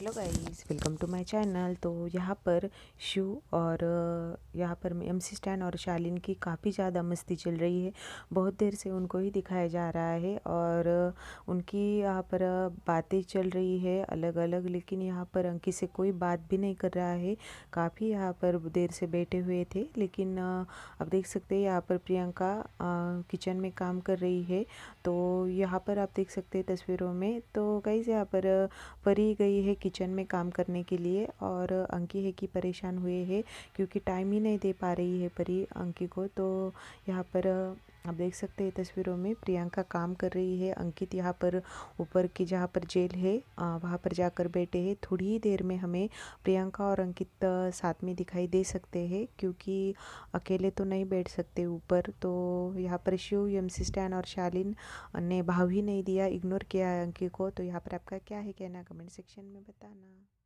hello guys welcome to my channel तो यहाँ पर शिव और यहाँ पर एम सी स्टैन और शालिन की काफ़ी ज़्यादा मस्ती चल रही है बहुत देर से उनको ही दिखाया जा रहा है और उनकी यहाँ पर बातें चल रही है अलग अलग लेकिन यहाँ पर अंकित से कोई बात भी नहीं कर रहा है काफ़ी यहाँ पर देर से बैठे हुए थे लेकिन आप देख सकते हैं यहाँ पर प्रियंका किचन में काम कर रही है तो यहाँ पर आप देख सकते हैं तस्वीरों में तो गाइज़ यहाँ पर परी गई है किचन में काम करने के लिए और अंकी है कि परेशान हुए है क्योंकि टाइम ही नहीं दे पा रही है परी अंकी को तो यहाँ पर आप देख सकते हैं तस्वीरों में प्रियंका काम कर रही है अंकित यहाँ पर ऊपर की जहाँ पर जेल है वहाँ पर जाकर बैठे हैं थोड़ी ही देर में हमें प्रियंका और अंकित साथ में दिखाई दे सकते हैं क्योंकि अकेले तो नहीं बैठ सकते ऊपर तो यहाँ पर शिव यम स्टैन और शालिन ने भाव ही नहीं दिया इग्नोर किया है अंकित को तो यहाँ पर आपका क्या है कहना कमेंट सेक्शन में बताना